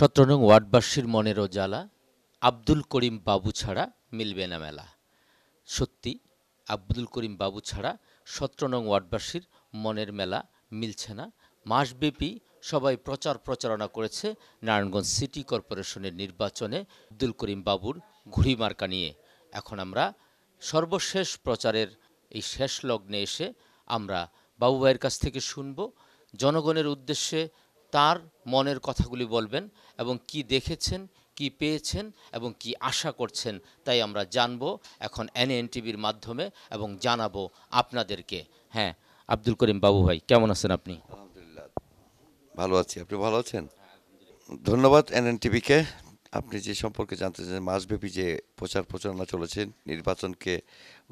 সতেরো নং ওয়ার্ডবাসীর মনেরও জ্বালা আব্দুল করিম বাবু ছাড়া মিলবে না মেলা সত্যি আব্দুল করিম বাবু ছাড়া সতেরো নং ওয়ার্ডবাসীর মনের মেলা মিলছে না মাসব্যাপী সবাই প্রচার প্রচারণা করেছে নারায়ণগঞ্জ সিটি কর্পোরেশনের নির্বাচনে আব্দুল করিম বাবুর ঘুড়ি মার্কা নিয়ে এখন আমরা সর্বশেষ প্রচারের এই শেষ লগ্নে এসে আমরা বাবু ভাইয়ের কাছ থেকে শুনব জনগণের উদ্দেশ্যে তার মনের কথাগুলি বলবেন এবং কি দেখেছেন কি পেয়েছেন এবং কি আশা করছেন তাই আমরা জানব এখন টিভির মাধ্যমে এবং জানাবো আপনাদেরকে হ্যাঁ আব্দুল করিম বাবু ভাই কেমন আছেন আপনি আলহামদুলিল্লাহ ভালো আছি আপনি ভালো আছেন ধন্যবাদ টিভিকে আপনি যে সম্পর্কে জানতে চান মাসব্যাপী যে প্রচার প্রচারণা চলেছে নির্বাচনকে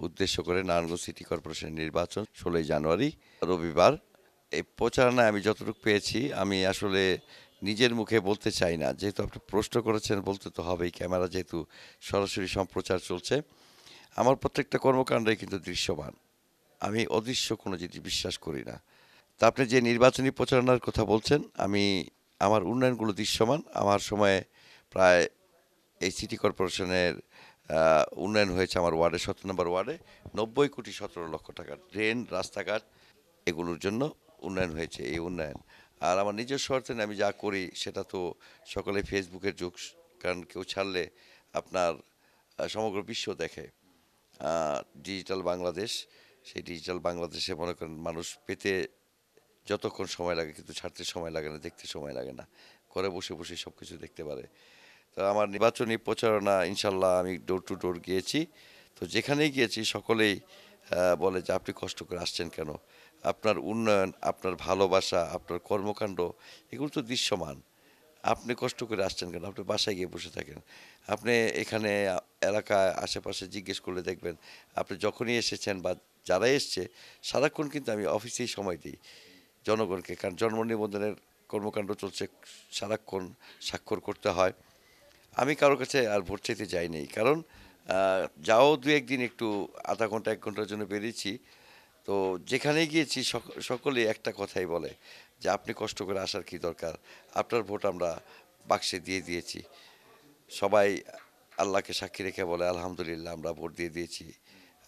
উদ্দেশ্য করে নারায়ণগঞ্জ সিটি কর্পোরেশন নির্বাচন ষোলোই জানুয়ারি রবিবার এই প্রচারণায় আমি যতটুকু পেয়েছি আমি আসলে নিজের মুখে বলতে চাই না যেহেতু আপনি প্রশ্ন করেছেন বলতে তো হবেই ক্যামেরা যেহেতু সরাসরি সম্প্রচার চলছে আমার প্রত্যেকটা কর্মকাণ্ডই কিন্তু দৃশ্যমান আমি অদৃশ্য কোনো জিনিস বিশ্বাস করি না তা আপনি যে নির্বাচনী প্রচারণার কথা বলছেন আমি আমার উন্নয়নগুলো দৃশ্যমান আমার সময়ে প্রায় এই সিটি কর্পোরেশনের উন্নয়ন হয়েছে আমার ওয়ার্ডে সতেরো নম্বর ওয়ার্ডে নব্বই কোটি সতেরো লক্ষ টাকা ড্রেন রাস্তাঘাট এগুলোর জন্য উন্নয়ন হয়েছে এই উন্নয়ন আর আমার নিজস্ব অর্থে আমি যা করি সেটা তো সকলে ফেসবুকের যুগ কারণ কেউ ছাড়লে আপনার সমগ্র বিশ্ব দেখে ডিজিটাল বাংলাদেশ সেই ডিজিটাল বাংলাদেশে মনে করেন মানুষ পেতে যতক্ষণ সময় লাগে কিন্তু ছাড়তে সময় লাগে না দেখতে সময় লাগে না ঘরে বসে বসে সব কিছু দেখতে পারে তো আমার নির্বাচনী প্রচারণা ইনশাল্লাহ আমি ডোর টু ডোর গিয়েছি তো যেখানেই গিয়েছি সকলেই বলে যে আপনি কষ্ট করে আসছেন কেন আপনার উন্নয়ন আপনার ভালোবাসা আপনার কর্মকাণ্ড এগুলো তো দৃশ্যমান আপনি কষ্ট করে আসছেন কেন আপনি বাসায় গিয়ে বসে থাকেন আপনি এখানে এলাকা আশেপাশে জিজ্ঞেস করলে দেখবেন আপনি যখনই এসেছেন বা যারা এসছে সারাক্ষণ কিন্তু আমি অফিসেই সময় দিই জনগণকে কারণ জন্ম নিবন্ধনের কর্মকাণ্ড চলছে সারাক্ষণ স্বাক্ষর করতে হয় আমি কারোর কাছে আর ভোট চাইতে যাইনি কারণ যাও দু একদিন একটু আধা ঘন্টা এক ঘন্টার জন্য বেরিয়েছি তো যেখানে গিয়েছি সকলে একটা কথাই বলে যে আপনি কষ্ট করে আসার কি দরকার আপনার ভোট আমরা বাক্সে দিয়ে দিয়েছি সবাই আল্লাহকে সাক্ষী রেখে বলে আলহামদুলিল্লাহ আমরা ভোট দিয়ে দিয়েছি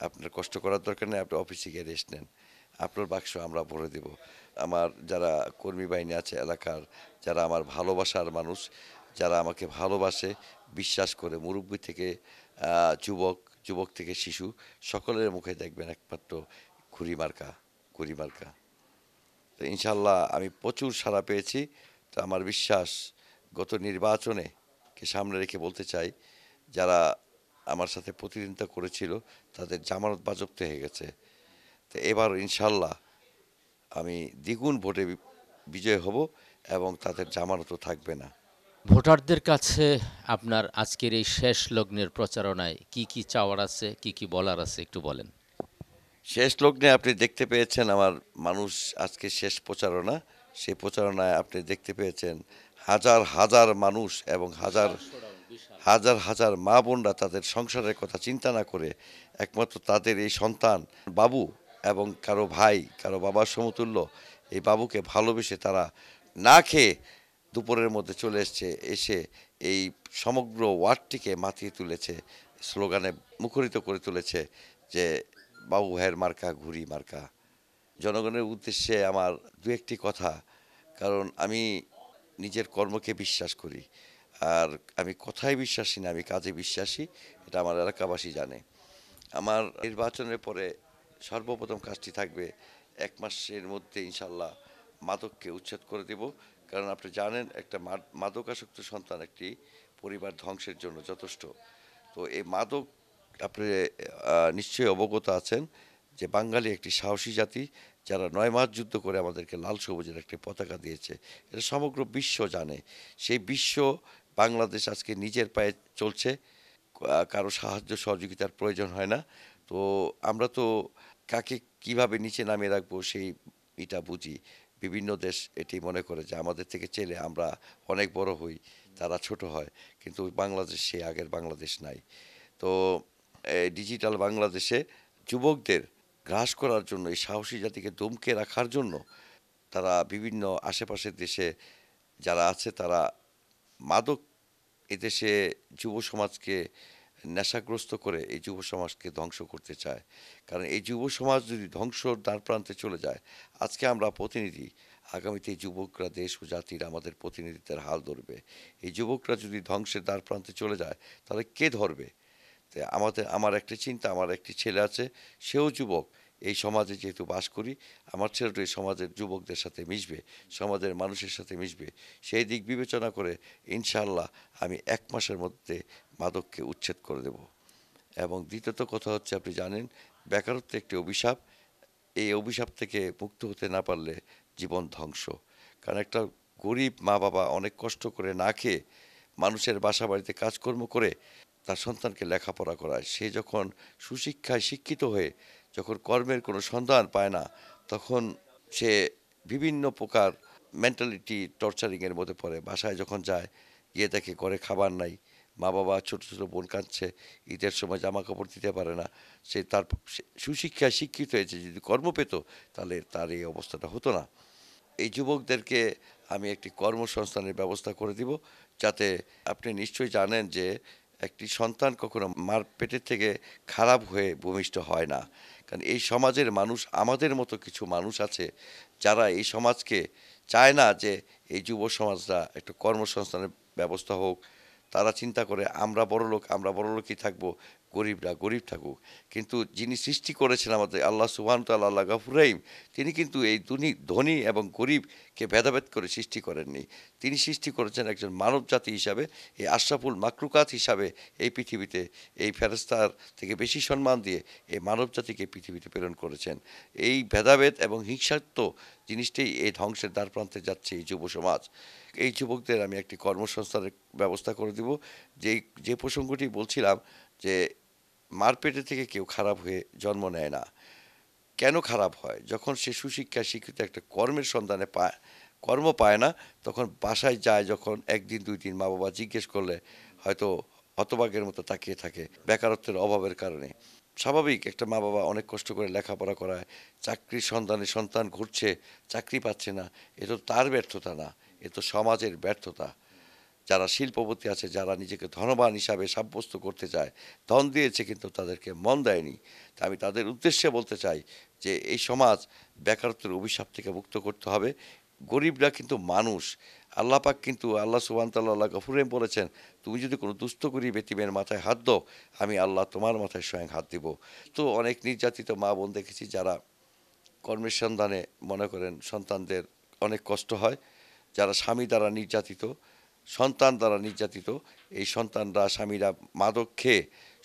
আপনার কষ্ট করার দরকার নেই আপনি অফিসে গিয়ে রেস্ট নেন আপনার বাক্স আমরা ভরে দেব আমার যারা কর্মী বাহিনী আছে এলাকার যারা আমার ভালোবাসার মানুষ যারা আমাকে ভালোবাসে বিশ্বাস করে মুরব্বী থেকে যুবক যুবক থেকে শিশু সকলের মুখে দেখবেন একমাত্র খুরি মার্কা খুরি মার্কা তো ইনশাল্লাহ আমি প্রচুর সাড়া পেয়েছি তো আমার বিশ্বাস গত নির্বাচনে কে সামনে রেখে বলতে চাই যারা আমার সাথে প্রতিদ্বন্দ্বিতা করেছিল তাদের জামানত বাজপ্ত হয়ে গেছে তো এবার ইনশাল্লাহ আমি দ্বিগুণ ভোটে বিজয় হব এবং তাদের জামানতও থাকবে না ভোটারদের কাছে আপনার আজকের এই শেষ লগ্নের প্রচারণায় কি কি চাওয়ার আছে কি কি বলার আছে একটু বলেন শেষ লগ্নে আপনি দেখতে পেয়েছেন আমার মানুষ আজকে শেষ প্রচারণা সেই প্রচারণায় আপনি দেখতে পেয়েছেন হাজার হাজার মানুষ এবং হাজার হাজার হাজার মা বোনরা তাদের সংসারের কথা চিন্তা না করে একমাত্র তাদের এই সন্তান বাবু এবং কারো ভাই কারো বাবার সমতুল্য এই বাবুকে ভালোবেসে তারা না খেয়ে দুপুরের মধ্যে চলে এসছে এসে এই সমগ্র ওয়ার্ডটিকে মাতিয়ে তুলেছে স্লোগানে মুখরিত করে তুলেছে যে বাবু ভাইয়ের মার্কা ঘুরি মার্কা জনগণের উদ্দেশ্যে আমার দু একটি কথা কারণ আমি নিজের কর্মকে বিশ্বাস করি আর আমি কথায় বিশ্বাসী না আমি কাজে বিশ্বাসী এটা আমার এলাকাবাসী জানে আমার নির্বাচনের পরে সর্বপ্রথম কাজটি থাকবে এক মাসের মধ্যে ইনশাল্লাহ মাদককে উচ্ছেদ করে দেব কারণ আপনি জানেন একটা মাদকাসক্ত সন্তান একটি পরিবার ধ্বংসের জন্য যথেষ্ট তো এই মাদক আপনি নিশ্চয়ই অবগত আছেন যে বাঙালি একটি সাহসী জাতি যারা নয় মাস যুদ্ধ করে আমাদেরকে লাল সবুজের একটি পতাকা দিয়েছে এটা সমগ্র বিশ্ব জানে সেই বিশ্ব বাংলাদেশ আজকে নিজের পায়ে চলছে কারো সাহায্য সহযোগিতার প্রয়োজন হয় না তো আমরা তো কাকে কিভাবে নিচে নামিয়ে রাখবো সেই এটা বুঝি বিভিন্ন দেশ এটি মনে করে যে আমাদের থেকে চেলে আমরা অনেক বড় হই তারা ছোট হয় কিন্তু বাংলাদেশ সেই আগের বাংলাদেশ নাই তো ডিজিটাল বাংলাদেশে যুবকদের গ্রাস করার জন্য এই সাহসী জাতিকে দমকে রাখার জন্য তারা বিভিন্ন আশেপাশের দেশে যারা আছে তারা মাদক এদেশে যুব সমাজকে নেশাগ্রস্ত করে এই যুব সমাজকে ধ্বংস করতে চায় কারণ এই যুব সমাজ যদি ধ্বংসর দ্বার প্রান্তে চলে যায় আজকে আমরা প্রতিনিধি আগামীতে যুবকরা দেশ ও জাতির আমাদের প্রতিনিধিত্বের হাল ধরবে এই যুবকরা যদি ধ্বংসের দ্বার প্রান্তে চলে যায় তাহলে কে ধরবে আমাদের আমার একটি চিন্তা আমার একটি ছেলে আছে সেও যুবক এই সমাজে যেহেতু বাস করি আমার ছেলেটা এই সমাজের যুবকদের সাথে মিশবে সমাজের মানুষের সাথে মিশবে সেই দিক বিবেচনা করে ইনশাল্লাহ আমি এক মাসের মধ্যে মাদককে উচ্ছেদ করে দেব এবং দ্বিতীয়ত কথা হচ্ছে আপনি জানেন বেকারত্ব একটি অভিশাপ এই অভিশাপ থেকে মুক্ত হতে না পারলে জীবন ধ্বংস কারণ একটা গরিব মা বাবা অনেক কষ্ট করে না খেয়ে মানুষের বাসা বাড়িতে কাজকর্ম করে তার সন্তানকে লেখাপড়া করায় সে যখন সুশিক্ষায় শিক্ষিত হয়ে যখন কর্মের কোনো সন্ধান পায় না তখন সে বিভিন্ন প্রকার মেন্টালিটি টর্চারিংয়ের মধ্যে পড়ে বাসায় যখন যায় গিয়ে দেখে ঘরে খাবার নাই মা বাবা ছোটো ছোটো বোন কাঁদছে ঈদের সময় জামা কাপড় দিতে পারে না সে তার সুশিক্ষায় শিক্ষিত হয়েছে যদি কর্ম পেত তাহলে তার এই অবস্থাটা হতো না এই যুবকদেরকে আমি একটি কর্মসংস্থানের ব্যবস্থা করে দিব যাতে আপনি নিশ্চয়ই জানেন যে একটি সন্তান কখনো মার থেকে খারাপ হয়ে ভূমিষ্ঠ হয় না কারণ এই সমাজের মানুষ আমাদের মতো কিছু মানুষ আছে যারা এই সমাজকে চায় না যে এই যুব সমাজরা একটু কর্মসংস্থানের ব্যবস্থা হোক তারা চিন্তা করে আমরা বড় লোক আমরা বড় লোকই থাকবো গরিবরা গরিব থাকুক কিন্তু যিনি সৃষ্টি করেছেন আমাদের আল্লাহ সুবাহ তাল আল্লাহ গাফুরাইম তিনি কিন্তু এই ধনী ধনী এবং গরিবকে ভেদাভেদ করে সৃষ্টি করেননি তিনি সৃষ্টি করেছেন একজন মানব জাতি হিসাবে এই আশরাফুল মাকরুকাত হিসাবে এই পৃথিবীতে এই ফেরস্তার থেকে বেশি সম্মান দিয়ে এই মানব জাতিকে পৃথিবীতে প্রেরণ করেছেন এই ভেদাভেদ এবং হিংসাত্ম জিনিসটাই এই ধ্বংসের দ্বারপ্রান্তে যাচ্ছে এই যুব সমাজ এই যুবকদের আমি একটি কর্মসংস্থানের ব্যবস্থা করে দিব যে যে প্রসঙ্গটি বলছিলাম যে মারপেটে থেকে কেউ খারাপ হয়ে জন্ম নেয় না কেন খারাপ হয় যখন সে সুশিক্ষা শিক্ষিত একটা কর্মের সন্ধানে পায় কর্ম পায় না তখন বাসায় যায় যখন একদিন দুই দিন মা বাবা জিজ্ঞেস করলে হয়তো হতবাগের মতো তাকিয়ে থাকে বেকারত্বের অভাবের কারণে স্বাভাবিক একটা মা বাবা অনেক কষ্ট করে লেখাপড়া করায় চাকরির সন্ধানে সন্তান ঘুরছে চাকরি পাচ্ছে না এ তো তার ব্যর্থতা না এ তো সমাজের ব্যর্থতা যারা শিল্পপতি আছে যারা নিজেকে ধনবান হিসাবে সাব্যস্ত করতে চায় ধন দিয়েছে কিন্তু তাদেরকে মন দেয়নি তা আমি তাদের উদ্দেশ্যে বলতে চাই যে এই সমাজ বেকারত্বের অভিশাপ থেকে মুক্ত করতে হবে গরিবরা কিন্তু মানুষ আল্লাহ পাক কিন্তু আল্লাহ সুবান্তাল্লাহ গফুরেম বলেছেন তুমি যদি কোনো দুস্থ করি বেতিমের মাথায় হাত দাও আমি আল্লাহ তোমার মাথায় স্বয়ং হাত দিব তো অনেক নির্যাতিত মা বোন দেখেছি যারা কর্মের সন্ধানে মনে করেন সন্তানদের অনেক কষ্ট হয় যারা স্বামী দ্বারা নির্যাতিত সন্তান দ্বারা নির্যাতিত এই সন্তানরা স্বামীরা মাদক খেয়ে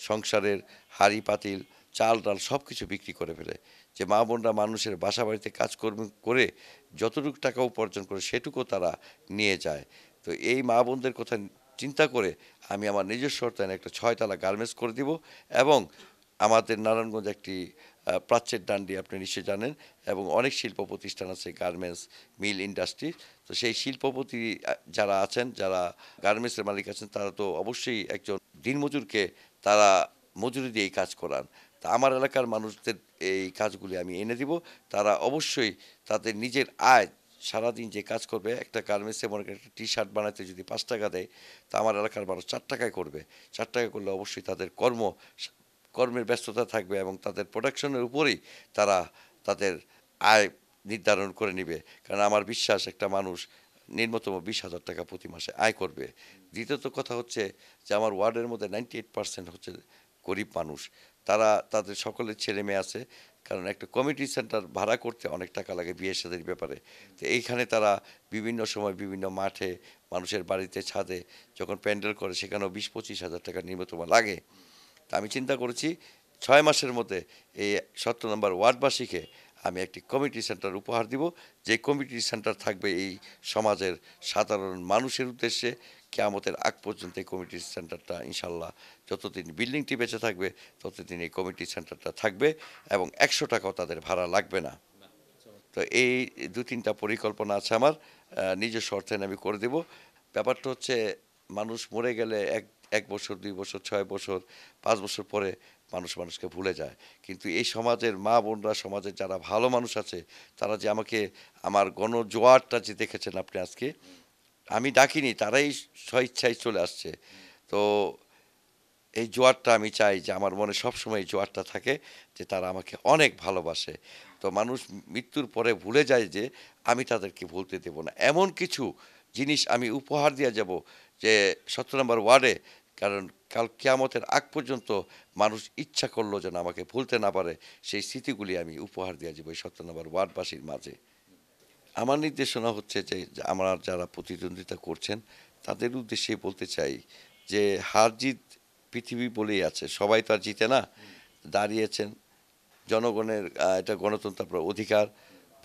সংসারের হাড়ি পাতিল চাল ডাল সব কিছু বিক্রি করে ফেলে যে মা বোনরা মানুষের বাসা বাড়িতে কাজকর্ম করে যতটুকু টাকা উপার্জন করে সেটুকু তারা নিয়ে যায় তো এই মা বোনদের কথা চিন্তা করে আমি আমার নিজস্ব অর্থায়নে একটা ছয়তলা গার্মেন্টস করে দিব এবং আমাদের নারায়ণগঞ্জ একটি প্রাচ্যের ডান্ডি আপনি নিশ্চয়ই জানেন এবং অনেক শিল্প প্রতিষ্ঠান আছে গার্মেন্টস মিল ইন্ডাস্ট্রি তো সেই শিল্পপতি যারা আছেন যারা গার্মেন্টসের মালিক আছেন তারা তো অবশ্যই একজন দিনমজুরকে তারা মজুরি দিয়ে এই কাজ করান তা আমার এলাকার মানুষদের এই কাজগুলি আমি এনে দিব তারা অবশ্যই তাদের নিজের আয় সারাদিন যে কাজ করবে একটা গার্মেন্টসে মনে একটা টি শার্ট বানাতে যদি পাঁচ টাকা দেয় তা আমার এলাকার মানুষ চার টাকায় করবে চার টাকা করলে অবশ্যই তাদের কর্ম কর্মের ব্যস্ততা থাকবে এবং তাদের প্রোডাকশনের উপরেই তারা তাদের আয় নির্ধারণ করে নিবে কারণ আমার বিশ্বাস একটা মানুষ নিম্নতম বিশ হাজার টাকা প্রতি মাসে আয় করবে দ্বিতীয়ত কথা হচ্ছে যে আমার ওয়ার্ডের মধ্যে নাইনটি এইট পার্সেন্ট হচ্ছে গরিব মানুষ তারা তাদের সকলের ছেলে মেয়ে আছে কারণ একটা কমিটি সেন্টার ভাড়া করতে অনেক টাকা লাগে বিয়ে সাদের ব্যাপারে তো এইখানে তারা বিভিন্ন সময় বিভিন্ন মাঠে মানুষের বাড়িতে ছাদে যখন প্যান্ডেল করে সেখানেও বিশ পঁচিশ হাজার টাকা নিম্নতম লাগে তা আমি চিন্তা করেছি ছয় মাসের মধ্যে এই সত্য নম্বর ওয়ার্ডবাসীকে আমি একটি কমিটি সেন্টার উপহার দিব যে কমিটি সেন্টার থাকবে এই সমাজের সাধারণ মানুষের উদ্দেশ্যে কেয়ামতের আগ পর্যন্ত এই কমিটি সেন্টারটা ইনশাল্লাহ যতদিন বিল্ডিংটি বেঁচে থাকবে ততদিন এই কমিটি সেন্টারটা থাকবে এবং একশো টাকাও তাদের ভাড়া লাগবে না তো এই দু তিনটা পরিকল্পনা আছে আমার নিজস্ব অর্থায়ন আমি করে দেব ব্যাপারটা হচ্ছে মানুষ মরে গেলে এক এক বছর দুই বছর ছয় বছর পাঁচ বছর পরে মানুষ মানুষকে ভুলে যায় কিন্তু এই সমাজের মা বোনরা সমাজের যারা ভালো মানুষ আছে তারা যে আমাকে আমার গণজোয়ারটা যে দেখেছেন আপনি আজকে আমি ডাকিনি তারাই স্বইচ্ছায় চলে আসছে তো এই জোয়ারটা আমি চাই যে আমার মনে সবসময় এই জোয়ারটা থাকে যে তারা আমাকে অনেক ভালোবাসে তো মানুষ মৃত্যুর পরে ভুলে যায় যে আমি তাদেরকে ভুলতে দেব না এমন কিছু জিনিস আমি উপহার দিয়ে যাব যে সতেরো নম্বর ওয়ার্ডে কারণ কাল কেয়ামতের আগ পর্যন্ত মানুষ ইচ্ছা করলো যেন আমাকে ভুলতে না পারে সেই স্মৃতিগুলি আমি উপহার দিয়ে যাবো এই সত্য নম্বর ওয়ার্ডবাসীর মাঝে আমার নির্দেশনা হচ্ছে যে আমার যারা প্রতিদ্বন্দ্বিতা করছেন তাদের উদ্দেশ্যে বলতে চাই যে হার জিত পৃথিবী বলেই আছে সবাই তো আর জিতে না দাঁড়িয়েছেন জনগণের এটা গণতন্ত্র অধিকার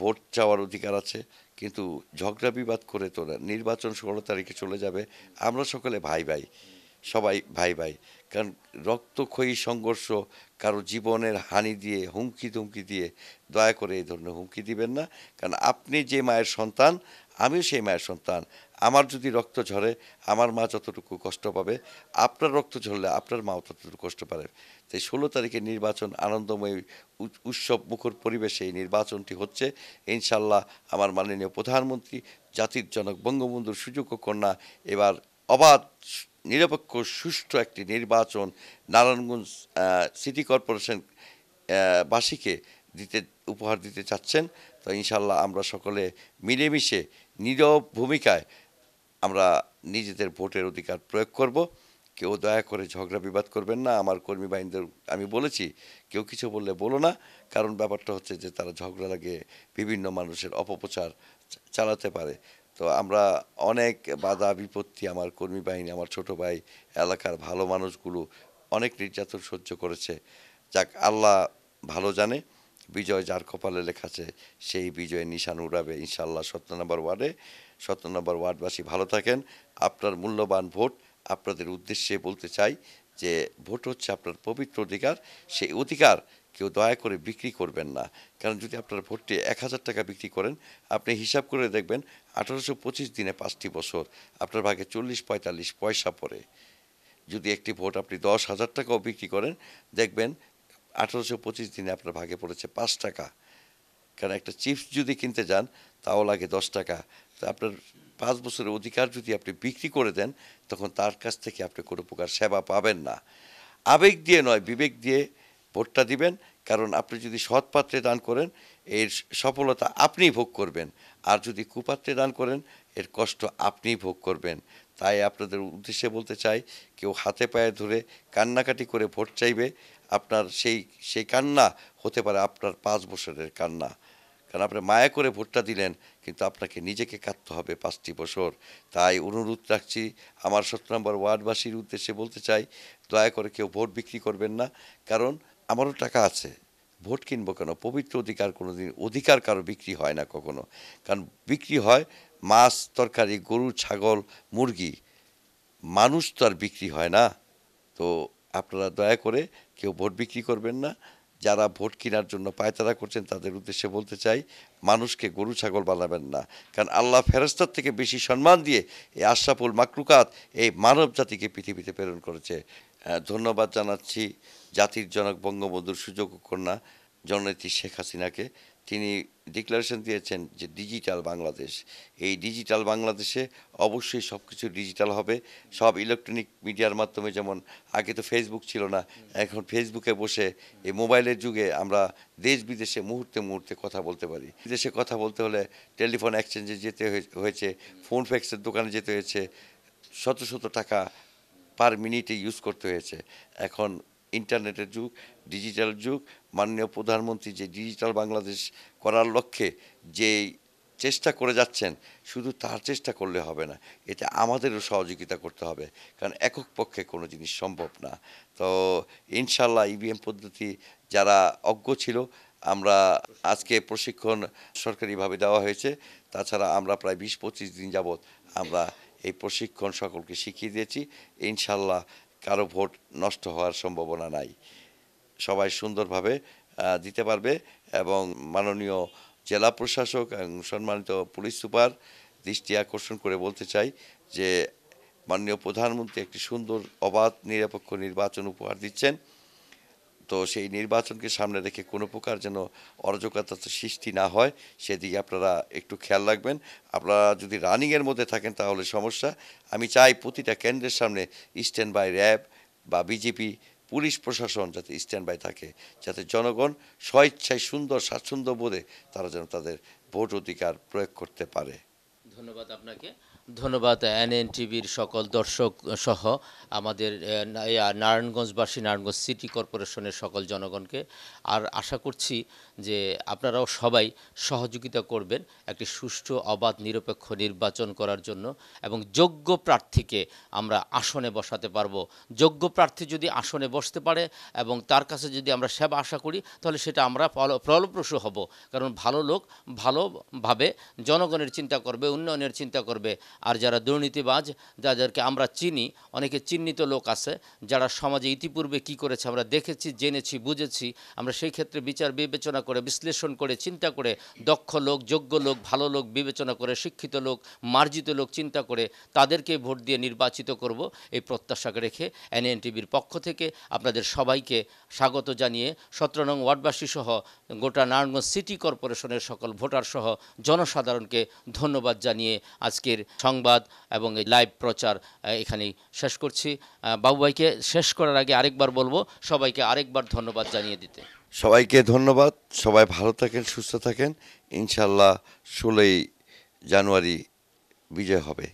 ভোট চাওয়ার অধিকার আছে কিন্তু ঝগড়া বিবাদ করে তোরা নির্বাচন ষোলো তারিখে চলে যাবে আমরা সকলে ভাই ভাই সবাই ভাই ভাই কারণ রক্তক্ষয়ী সংঘর্ষ কারো জীবনের হানি দিয়ে হুমকি ধুমকি দিয়ে দয়া করে এই ধরনের হুমকি দিবেন না কারণ আপনি যে মায়ের সন্তান আমিও সেই মায়ের সন্তান আমার যদি রক্ত ঝরে আমার মা যতটুকু কষ্ট পাবে আপনার রক্ত ঝরলে আপনার মাও ততটুকু কষ্ট পাবে তাই ষোলো তারিখে নির্বাচন আনন্দময় উৎসব মুখর পরিবেশে এই নির্বাচনটি হচ্ছে ইনশাল্লাহ আমার মাননীয় প্রধানমন্ত্রী জাতির জনক বঙ্গবন্ধুর সুযোগ্য কন্যা এবার অবাধ নিরপেক্ষ সুষ্ঠু একটি নির্বাচন নারায়ণগঞ্জ সিটি কর্পোরেশন বাসীকে দিতে উপহার দিতে চাচ্ছেন তো ইনশাল্লাহ আমরা সকলে মিলেমিশে নীরব ভূমিকায় আমরা নিজেদের ভোটের অধিকার প্রয়োগ করব কেউ দয়া করে ঝগড়া বিবাদ করবেন না আমার কর্মী বাহিনীদের আমি বলেছি কেউ কিছু বললে বলো না কারণ ব্যাপারটা হচ্ছে যে তারা ঝগড়া লাগে বিভিন্ন মানুষের অপপ্রচার চালাতে পারে তো আমরা অনেক বাধা বিপত্তি আমার কর্মী বাহিনী আমার ছোট ভাই এলাকার ভালো মানুষগুলো অনেক নির্যাতন সহ্য করেছে যাক আল্লাহ ভালো জানে বিজয় যার কপালে লেখাছে সেই বিজয় নিশান উড়াবে ইনশাল্লাহ সত্য নম্বর ওয়ার্ডে সত্য নম্বর ওয়ার্ডবাসী ভালো থাকেন আপনার মূল্যবান ভোট আপনাদের উদ্দেশ্যে বলতে চাই যে ভোট হচ্ছে আপনার পবিত্র অধিকার সেই অধিকার কেউ দয়া করে বিক্রি করবেন না কারণ যদি আপনার ভোটটি এক হাজার টাকা বিক্রি করেন আপনি হিসাব করে দেখবেন আঠারোশো পঁচিশ দিনে পাঁচটি বছর আপনার ভাগে চল্লিশ পঁয়তাল্লিশ পয়সা পড়ে যদি একটি ভোট আপনি দশ হাজার টাকাও বিক্রি করেন দেখবেন আঠারোশো পঁচিশ দিনে আপনার ভাগে পড়েছে পাঁচ টাকা কারণ একটা চিপস যদি কিনতে যান তাও লাগে দশ টাকা তো আপনার পাঁচ বছরের অধিকার যদি আপনি বিক্রি করে দেন তখন তার কাছ থেকে আপনি কোনো প্রকার সেবা পাবেন না আবেগ দিয়ে নয় বিবেক দিয়ে ভোটটা দিবেন কারণ আপনি যদি সৎ পাত্রে দান করেন এর সফলতা আপনি ভোগ করবেন আর যদি কুপাত্রে দান করেন এর কষ্ট আপনি ভোগ করবেন তাই আপনাদের উদ্দেশ্যে বলতে চাই কেউ হাতে পায়ে ধরে কান্নাকাটি করে ভোট চাইবে আপনার সেই সেই কান্না হতে পারে আপনার পাঁচ বছরের কান্না কারণ আপনি মায়া করে ভোটটা দিলেন কিন্তু আপনাকে নিজেকে কাটতে হবে পাঁচটি বছর তাই অনুরোধ রাখছি আমার সত্তর নম্বর ওয়ার্ডবাসীর উদ্দেশ্যে বলতে চাই দয়া করে কেউ ভোট বিক্রি করবেন না কারণ আমারও টাকা আছে ভোট কিনবো কেন পবিত্র অধিকার কোনো দিন অধিকার কারো বিক্রি হয় না কখনো কারণ বিক্রি হয় মাছ তরকারি গরু ছাগল মুরগি মানুষ তো আর বিক্রি হয় না তো আপনারা দয়া করে কেউ ভোট বিক্রি করবেন না যারা ভোট কেনার জন্য পায়তারা করছেন তাদের উদ্দেশ্যে বলতে চাই মানুষকে গরু ছাগল বানাবেন না কারণ আল্লাহ ফেরস্তার থেকে বেশি সম্মান দিয়ে এই আশরাফুল মাকরুকাত এই মানব জাতিকে পৃথিবীতে প্রেরণ করেছে ধন্যবাদ জানাচ্ছি জাতির জনক বঙ্গবন্ধুর সুযোগ কন্যা জননেত্রী শেখ হাসিনাকে তিনি ডিক্লারেশন দিয়েছেন যে ডিজিটাল বাংলাদেশ এই ডিজিটাল বাংলাদেশে অবশ্যই সব কিছু ডিজিটাল হবে সব ইলেকট্রনিক মিডিয়ার মাধ্যমে যেমন আগে তো ফেসবুক ছিল না এখন ফেসবুকে বসে এই মোবাইলের যুগে আমরা দেশ বিদেশে মুহূর্তে মুহূর্তে কথা বলতে পারি বিদেশে কথা বলতে হলে টেলিফোন এক্সচেঞ্জে যেতে হয়েছে ফোন ফ্যাক্সের দোকানে যেতে হয়েছে শত শত টাকা পার মিনিটে ইউজ করতে হয়েছে এখন ইন্টারনেটের যুগ ডিজিটাল যুগ মাননীয় প্রধানমন্ত্রী যে ডিজিটাল বাংলাদেশ করার লক্ষ্যে যে চেষ্টা করে যাচ্ছেন শুধু তার চেষ্টা করলে হবে না এটা আমাদেরও সহযোগিতা করতে হবে কারণ একক পক্ষে কোনো জিনিস সম্ভব না তো ইনশাল্লাহ ইভিএম e পদ্ধতি যারা অজ্ঞ ছিল আমরা আজকে প্রশিক্ষণ সরকারিভাবে দেওয়া হয়েছে তাছাড়া আমরা প্রায় বিশ পঁচিশ দিন যাবৎ আমরা এই প্রশিক্ষণ সকলকে শিখিয়ে দিয়েছি ইনশাল্লাহ কারো ভোট নষ্ট হওয়ার সম্ভাবনা নাই সবাই সুন্দরভাবে দিতে পারবে এবং মাননীয় জেলা প্রশাসক এবং সম্মানিত পুলিশ সুপার দৃষ্টি আকর্ষণ করে বলতে চাই যে মাননীয় প্রধানমন্ত্রী একটি সুন্দর অবাধ নিরপেক্ষ নির্বাচন উপহার দিচ্ছেন তো সেই নির্বাচনকে সামনে রেখে কোনো প্রকার যেন অরাজকতা সৃষ্টি না হয় সেদিকে আপনারা একটু খেয়াল রাখবেন আপনারা যদি রানিংয়ের মধ্যে থাকেন তাহলে সমস্যা আমি চাই প্রতিটা কেন্দ্রের সামনে স্ট্যান্ড বাই র্যাব বা বিজেপি পুলিশ প্রশাসন যাতে স্ট্যান্ড বাই থাকে যাতে জনগণ স্বইচ্ছায় সুন্দর স্বাচ্ছন্দ্য বোধে তারা যেন তাদের ভোট অধিকার প্রয়োগ করতে পারে ধন্যবাদ আপনাকে ধন্যবাদ এনএন টিভির সকল দর্শক সহ আমাদের নারায়ণগঞ্জবাসী নারায়ণগঞ্জ সিটি কর্পোরেশনের সকল জনগণকে আর আশা করছি যে আপনারাও সবাই সহযোগিতা করবেন একটি সুষ্ঠু অবাধ নিরপেক্ষ নির্বাচন করার জন্য এবং যোগ্য প্রার্থীকে আমরা আসনে বসাতে পারব যোগ্য প্রার্থী যদি আসনে বসতে পারে এবং তার কাছে যদি আমরা সেবা আশা করি তাহলে সেটা আমরা ফলপ্রসূ হব কারণ ভালো লোক ভালোভাবে জনগণের চিন্তা করবে উন্নয়নের চিন্তা করবে আর যারা দুর্নীতিবাজ যাদেরকে আমরা চিনি অনেকে চিহ্নিত লোক আছে যারা সমাজে ইতিপূর্বে কি করেছে আমরা দেখেছি জেনেছি বুঝেছি আমরা সেই ক্ষেত্রে বিচার বিবেচনা করে বিশ্লেষণ করে চিন্তা করে দক্ষ লোক যোগ্য লোক ভালো লোক বিবেচনা করে শিক্ষিত লোক মার্জিত লোক চিন্তা করে তাদেরকে ভোট দিয়ে নির্বাচিত করব এই প্রত্যাশাকে রেখে এনএনটিভির পক্ষ থেকে আপনাদের সবাইকে স্বাগত জানিয়ে সতেরো নং ওয়ার্ডবাসী সহ গোটা নারায়ণগঞ্জ সিটি কর্পোরেশনের সকল ভোটার সহ জনসাধারণকে ধন্যবাদ জানিয়ে আজকের সংবাদ এবং এই লাইভ প্রচার এখানেই শেষ করছি বাবুভাইকে শেষ করার আগে আরেকবার বলবো সবাইকে আরেকবার ধন্যবাদ জানিয়ে দিতে সবাইকে ধন্যবাদ সবাই ভালো থাকেন সুস্থ থাকেন ইনশাল্লাহ ষোলোই জানুয়ারি বিজয় হবে